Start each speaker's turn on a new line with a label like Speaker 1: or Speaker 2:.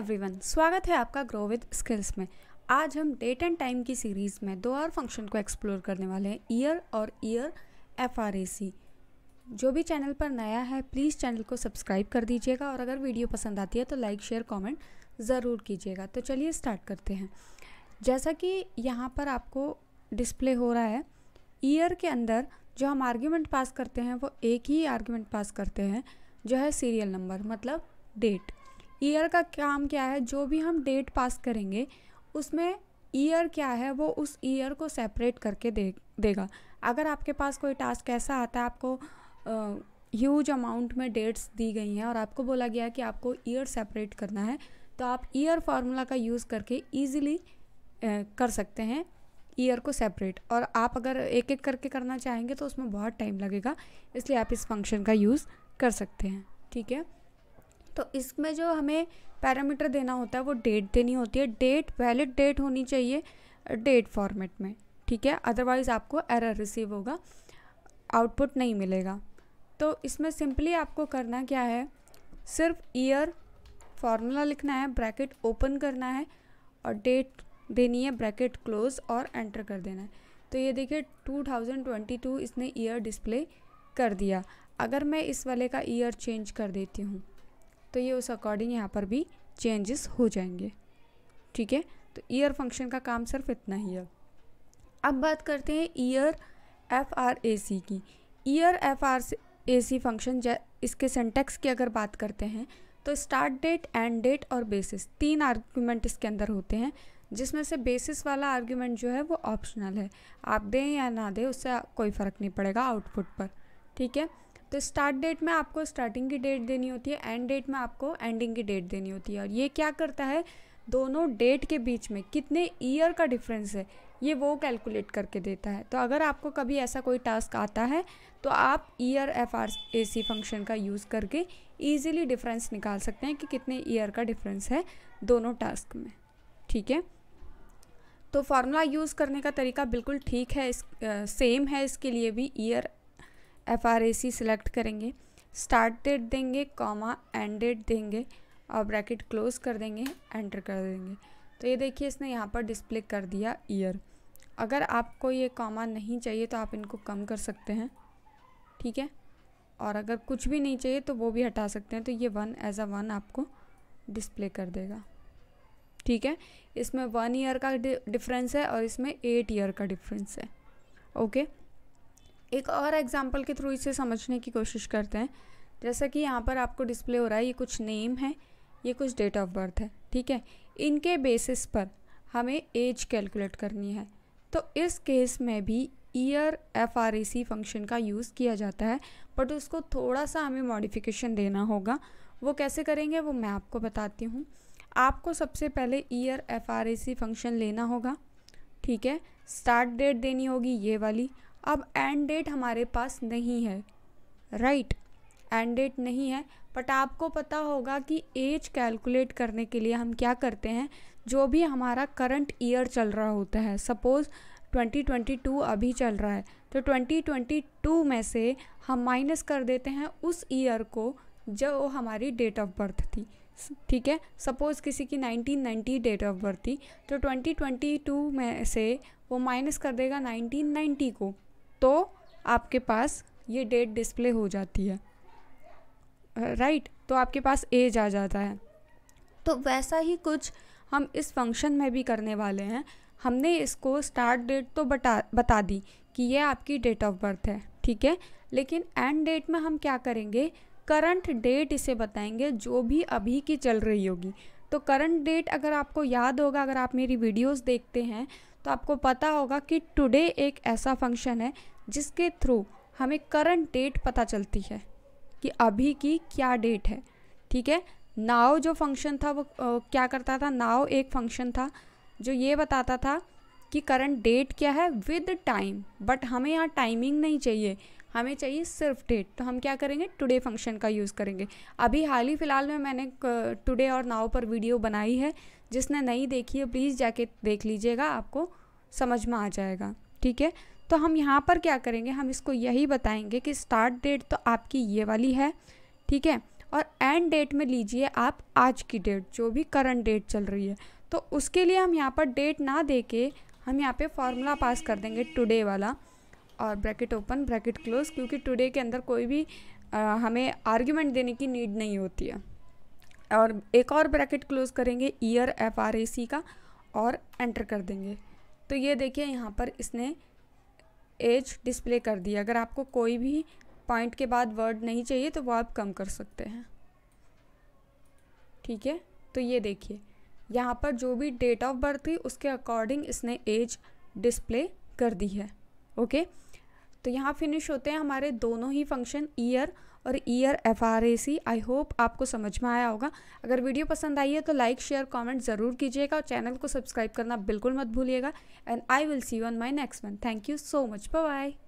Speaker 1: Everyone स्वागत है आपका ग्रो विद स्किल्स में आज हम डेट एंड टाइम की सीरीज़ में दो और फंक्शन को एक्सप्लोर करने वाले हैं ईयर और ईयर एफ जो भी चैनल पर नया है प्लीज़ चैनल को सब्सक्राइब कर दीजिएगा और अगर वीडियो पसंद आती है तो लाइक शेयर कॉमेंट ज़रूर कीजिएगा तो चलिए स्टार्ट करते हैं जैसा कि यहाँ पर आपको डिस्प्ले हो रहा है ईयर के अंदर जो हम आर्ग्यूमेंट पास करते हैं वो एक ही आर्ग्यूमेंट पास करते हैं जो है सीरियल नंबर मतलब डेट ईयर का काम क्या है जो भी हम डेट पास करेंगे उसमें ईयर क्या है वो उस ईयर को सेपरेट करके दे देगा अगर आपके पास कोई टास्क ऐसा आता है आपको ह्यूज अमाउंट में डेट्स दी गई हैं और आपको बोला गया है कि आपको ईयर सेपरेट करना है तो आप ईयर फार्मूला का यूज़ करके ईजिली कर सकते हैं ईयर को सेपरेट और आप अगर एक एक करके करना चाहेंगे तो उसमें बहुत टाइम लगेगा इसलिए आप इस फंक्शन का यूज़ कर सकते हैं ठीक है तो इसमें जो हमें पैरामीटर देना होता है वो डेट देनी होती है डेट वैलिड डेट होनी चाहिए डेट फॉर्मेट में ठीक है अदरवाइज़ आपको एरर रिसीव होगा आउटपुट नहीं मिलेगा तो इसमें सिंपली आपको करना क्या है सिर्फ ईयर फार्मूला लिखना है ब्रैकेट ओपन करना है और डेट देनी है ब्रैकेट क्लोज और एंटर कर देना है तो ये देखिए 2022 इसने ईयर डिस्प्ले कर दिया अगर मैं इस वाले का ईयर चेंज कर देती हूँ तो ये उस अकॉर्डिंग यहाँ पर भी चेंजेस हो जाएंगे ठीक है तो ईयर फंक्शन का काम सिर्फ इतना ही है अब बात करते हैं year F R A C की year F R A C function जै इसके सेंटेक्स की अगर बात करते हैं तो स्टार्ट डेट एंड डेट और बेसिस तीन आर्ग्यूमेंट इसके अंदर होते हैं जिसमें से बेसिस वाला आर्ग्यूमेंट जो है वो ऑप्शनल है आप दें या ना दें उससे कोई फ़र्क नहीं पड़ेगा आउटपुट पर ठीक है तो स्टार्ट डेट में आपको स्टार्टिंग की डेट देनी होती है एंड डेट में आपको एंडिंग की डेट देनी होती है और ये क्या करता है दोनों डेट के बीच में कितने ईयर का डिफरेंस है ये वो कैलकुलेट करके देता है तो अगर आपको कभी ऐसा कोई टास्क आता है तो आप year F R A C function का यूज़ करके ईजिली डिफरेंस निकाल सकते हैं कि कितने ईयर का डिफरेंस है दोनों टास्क में ठीक है तो फार्मूला यूज़ करने का तरीका बिल्कुल ठीक है इस सेम है इसके लिए भी year F R A C select करेंगे स्टार्ट डेट देंगे कॉमा एंड डेट देंगे और ब्रैकेट क्लोज कर देंगे एंटर कर देंगे तो ये देखिए इसने यहाँ पर डिस्प्ले कर दिया ईयर अगर आपको ये कॉमा नहीं चाहिए तो आप इनको कम कर सकते हैं ठीक है और अगर कुछ भी नहीं चाहिए तो वो भी हटा सकते हैं तो ये वन एज अ वन आपको डिस्प्ले कर देगा ठीक है इसमें वन ईयर का डिफरेंस है और इसमें एट ईयर का डिफरेंस है ओके okay? एक और एग्जाम्पल के थ्रू इसे समझने की कोशिश करते हैं जैसा कि यहाँ पर आपको डिस्प्ले हो रहा है ये कुछ नेम है ये कुछ डेट ऑफ बर्थ है ठीक है इनके बेसिस पर हमें एज कैलकुलेट करनी है तो इस केस में भी year F R A C function का यूज़ किया जाता है बट उसको थोड़ा सा हमें मॉडिफिकेशन देना होगा वो कैसे करेंगे वो मैं आपको बताती हूँ आपको सबसे पहले year F R A C function लेना होगा ठीक है स्टार्ट डेट देनी होगी ये वाली अब एंड डेट हमारे पास नहीं है राइट एंड डेट नहीं है बट आपको पता होगा कि एज कैलकुलेट करने के लिए हम क्या करते हैं जो भी हमारा करंट ईयर चल रहा होता है सपोज़ 2022 अभी चल रहा है तो 2022 में से हम माइनस कर देते हैं उस ईयर को जो हमारी डेट ऑफ बर्थ थी ठीक है सपोज़ किसी की 1990 डेट ऑफ बर्थ थी तो 2022 में से वो माइनस कर देगा 1990 को तो आपके पास ये डेट डिस्प्ले हो जाती है राइट right? तो आपके पास एज आ जाता है तो वैसा ही कुछ हम इस फंक्शन में भी करने वाले हैं हमने इसको स्टार्ट डेट तो बता बता दी कि ये आपकी डेट ऑफ बर्थ है ठीक है लेकिन एंड डेट में हम क्या करेंगे करंट डेट इसे बताएंगे जो भी अभी की चल रही होगी तो करंट डेट अगर आपको याद होगा अगर आप मेरी वीडियोस देखते हैं तो आपको पता होगा कि टुडे एक ऐसा फंक्शन है जिसके थ्रू हमें करंट डेट पता चलती है कि अभी की क्या डेट है ठीक है नाव जो फंक्शन था वो आ, क्या करता था नाव एक फंक्शन था जो ये बताता था कि करंट डेट क्या है विद टाइम बट हमें यहाँ टाइमिंग नहीं चाहिए हमें चाहिए सिर्फ डेट तो हम क्या करेंगे टुडे फंक्शन का यूज़ करेंगे अभी हाल ही फ़िलहाल में मैंने टुडे और नाव पर वीडियो बनाई है जिसने नहीं देखी है प्लीज़ जाके देख लीजिएगा आपको समझ में आ जाएगा ठीक है तो हम यहाँ पर क्या करेंगे हम इसको यही बताएंगे कि स्टार्ट डेट तो आपकी ये वाली है ठीक है और एंड डेट में लीजिए आप आज की डेट जो भी करंट डेट चल रही है तो उसके लिए हम यहाँ पर डेट ना दे के हम यहाँ पे फार्मूला पास कर देंगे टुडे वाला और ब्रैकेट ओपन ब्रैकेट क्लोज क्योंकि टुडे के अंदर कोई भी आ, हमें आर्ग्यूमेंट देने की नीड नहीं होती है और एक और ब्रैकेट क्लोज करेंगे year F R A C का और एंटर कर देंगे तो ये देखिए यहाँ पर इसने एज डिस्प्ले कर दिया अगर आपको कोई भी पॉइंट के बाद वर्ड नहीं चाहिए तो वो आप कम कर सकते हैं ठीक है तो ये देखिए यहाँ पर जो भी डेट ऑफ बर्थ थी उसके अकॉर्डिंग इसने एज डिस्प्ले कर दी है ओके तो यहाँ फिनिश होते हैं हमारे दोनों ही फंक्शन ईयर और year F R A C I hope आपको समझ में आया होगा अगर वीडियो पसंद आई है तो लाइक शेयर कमेंट ज़रूर कीजिएगा और चैनल को सब्सक्राइब करना बिल्कुल मत भूलिएगा and I will see you on my next one thank you so much bye